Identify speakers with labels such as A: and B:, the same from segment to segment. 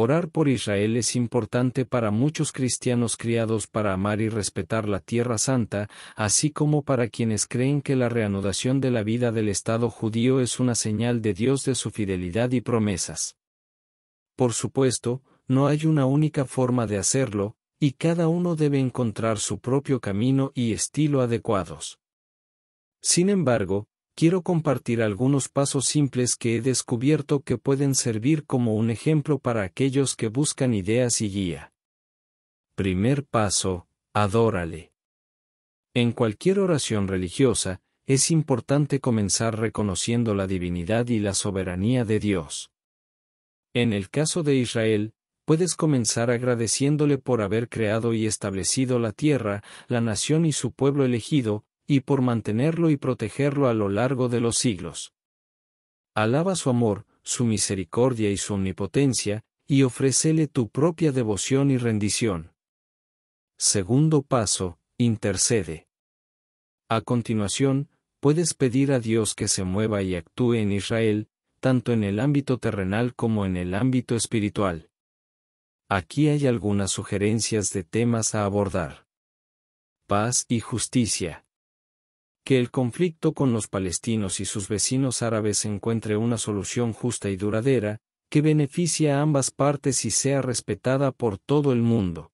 A: Orar por Israel es importante para muchos cristianos criados para amar y respetar la Tierra Santa, así como para quienes creen que la reanudación de la vida del Estado judío es una señal de Dios de su fidelidad y promesas. Por supuesto, no hay una única forma de hacerlo, y cada uno debe encontrar su propio camino y estilo adecuados. Sin embargo, quiero compartir algunos pasos simples que he descubierto que pueden servir como un ejemplo para aquellos que buscan ideas y guía. Primer paso, adórale. En cualquier oración religiosa, es importante comenzar reconociendo la divinidad y la soberanía de Dios. En el caso de Israel, puedes comenzar agradeciéndole por haber creado y establecido la tierra, la nación y su pueblo elegido, y por mantenerlo y protegerlo a lo largo de los siglos. Alaba su amor, su misericordia y su omnipotencia, y ofrécele tu propia devoción y rendición. Segundo paso, intercede. A continuación, puedes pedir a Dios que se mueva y actúe en Israel, tanto en el ámbito terrenal como en el ámbito espiritual. Aquí hay algunas sugerencias de temas a abordar. Paz y justicia que el conflicto con los palestinos y sus vecinos árabes encuentre una solución justa y duradera, que beneficie a ambas partes y sea respetada por todo el mundo.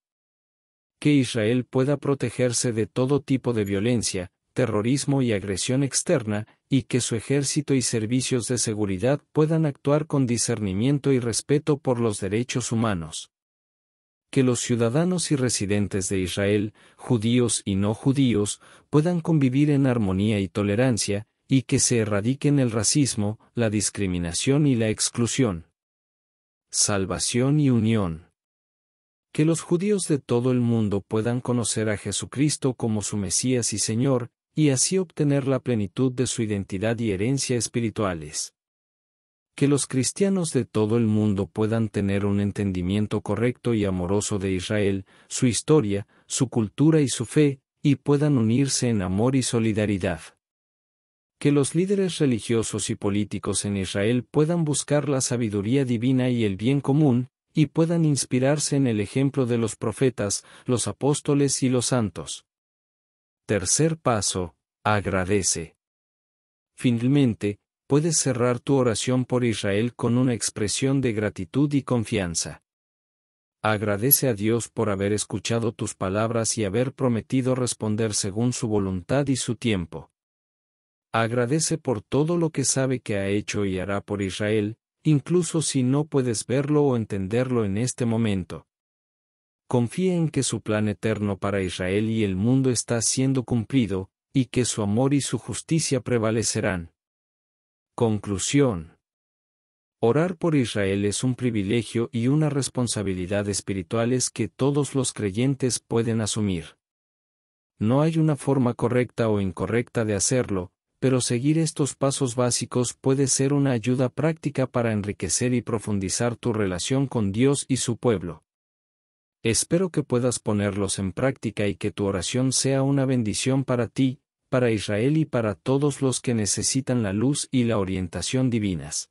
A: Que Israel pueda protegerse de todo tipo de violencia, terrorismo y agresión externa, y que su ejército y servicios de seguridad puedan actuar con discernimiento y respeto por los derechos humanos que los ciudadanos y residentes de Israel, judíos y no judíos, puedan convivir en armonía y tolerancia, y que se erradiquen el racismo, la discriminación y la exclusión. Salvación y unión. Que los judíos de todo el mundo puedan conocer a Jesucristo como su Mesías y Señor, y así obtener la plenitud de su identidad y herencia espirituales que los cristianos de todo el mundo puedan tener un entendimiento correcto y amoroso de Israel, su historia, su cultura y su fe, y puedan unirse en amor y solidaridad. Que los líderes religiosos y políticos en Israel puedan buscar la sabiduría divina y el bien común, y puedan inspirarse en el ejemplo de los profetas, los apóstoles y los santos. Tercer paso, agradece. Finalmente, puedes cerrar tu oración por Israel con una expresión de gratitud y confianza. Agradece a Dios por haber escuchado tus palabras y haber prometido responder según su voluntad y su tiempo. Agradece por todo lo que sabe que ha hecho y hará por Israel, incluso si no puedes verlo o entenderlo en este momento. Confía en que su plan eterno para Israel y el mundo está siendo cumplido, y que su amor y su justicia prevalecerán. Conclusión. Orar por Israel es un privilegio y una responsabilidad espirituales que todos los creyentes pueden asumir. No hay una forma correcta o incorrecta de hacerlo, pero seguir estos pasos básicos puede ser una ayuda práctica para enriquecer y profundizar tu relación con Dios y su pueblo. Espero que puedas ponerlos en práctica y que tu oración sea una bendición para ti, para Israel y para todos los que necesitan la luz y la orientación divinas.